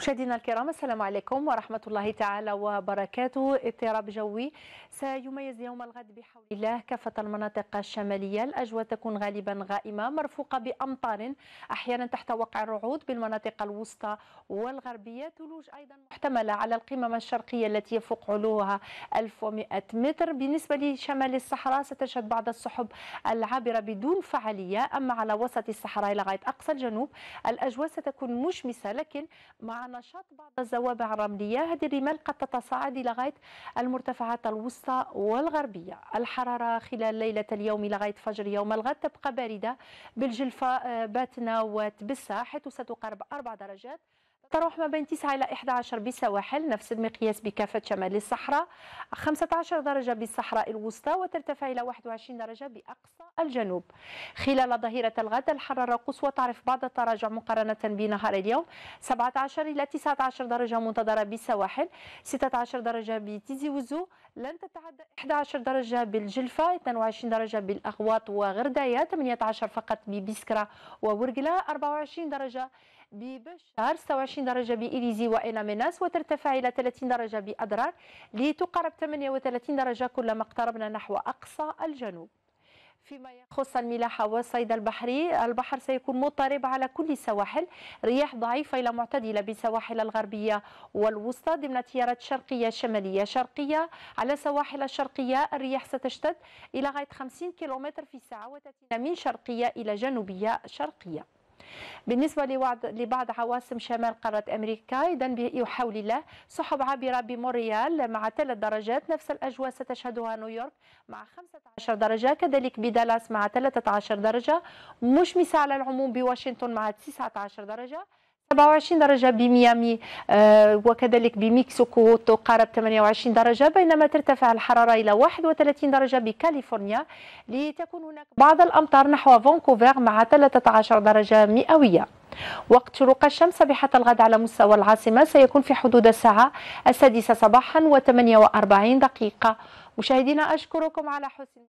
مشاهدينا الكرام السلام عليكم ورحمة الله تعالى وبركاته اضطراب جوي سيميز يوم الغد بحول الله كافة المناطق الشمالية الأجواء تكون غالبا غائمة مرفوقة بأمطار أحيانا تحت وقع الرعود بالمناطق الوسطى والغربية ثلوج أيضا محتملة على القمم الشرقية التي يفوق علوها 1100 متر بالنسبة لشمال الصحراء ستشهد بعض السحب العابرة بدون فعالية أما على وسط الصحراء إلى غاية أقصى الجنوب الأجواء ستكون مشمسة لكن مع نشاط بعض الزوابع الرملية هذه الرمال قد تتصاعد لغاية المرتفعات الوسطى والغربية الحرارة خلال ليلة اليوم لغاية فجر يوم الغد تبقى باردة بالجلفة آه، باتنة وتبسة حيث ستقارب أربع درجات تروح ما بين 9 إلى 11 بالسواحل نفس المقياس بكافة شمال الصحراء 15 درجة بالصحراء الوسطى وترتفع إلى 21 درجة بأقصى الجنوب خلال ظهيرة الغد الحرارة قصوى تعرف بعض التراجع مقارنة بنهار اليوم 17 إلى 19 درجة منتظرة بالسواحل 16 درجة بتيزي وزو لن تتعدى 11 درجة بالجلفة 22 درجة بالأغواط وغردايا 18 فقط ببسكرة وورقلا 24 درجة ببشار 26 درجة بإليزي وإلى مناس وترتفع إلى 30 درجة بأدرار لتقارب 38 درجة كلما اقتربنا نحو أقصى الجنوب فيما يخص الملاحة والصيد البحري البحر سيكون مضطرب على كل السواحل رياح ضعيفة إلى معتدلة بالسواحل الغربية والوسطى ضمن تيارات شرقية شمالية شرقية على السواحل الشرقية الرياح ستشتد إلى غاية 50 كم في الساعة وتأتينا من شرقية إلى جنوبية شرقية بالنسبة لبعض عواصم شمال قارة أمريكا أيضا يحول الله سحب عابرة بموريال مع ثلاث درجات نفس الأجواء ستشهدها نيويورك مع 15 درجة كذلك بدالاس مع 13 درجة مشمسة على العموم بواشنطن مع 19 درجة 27 درجة بميامي آه، وكذلك بمكسيكو تقارب 28 درجة بينما ترتفع الحرارة إلى 31 درجة بكاليفورنيا لتكون هناك بعض الأمطار نحو فانكوفر مع 13 درجة مئوية وقت شروق الشمس بحتى الغد على مستوى العاصمة سيكون في حدود الساعة السادسة صباحا و48 دقيقة مشاهدينا أشكركم على حسن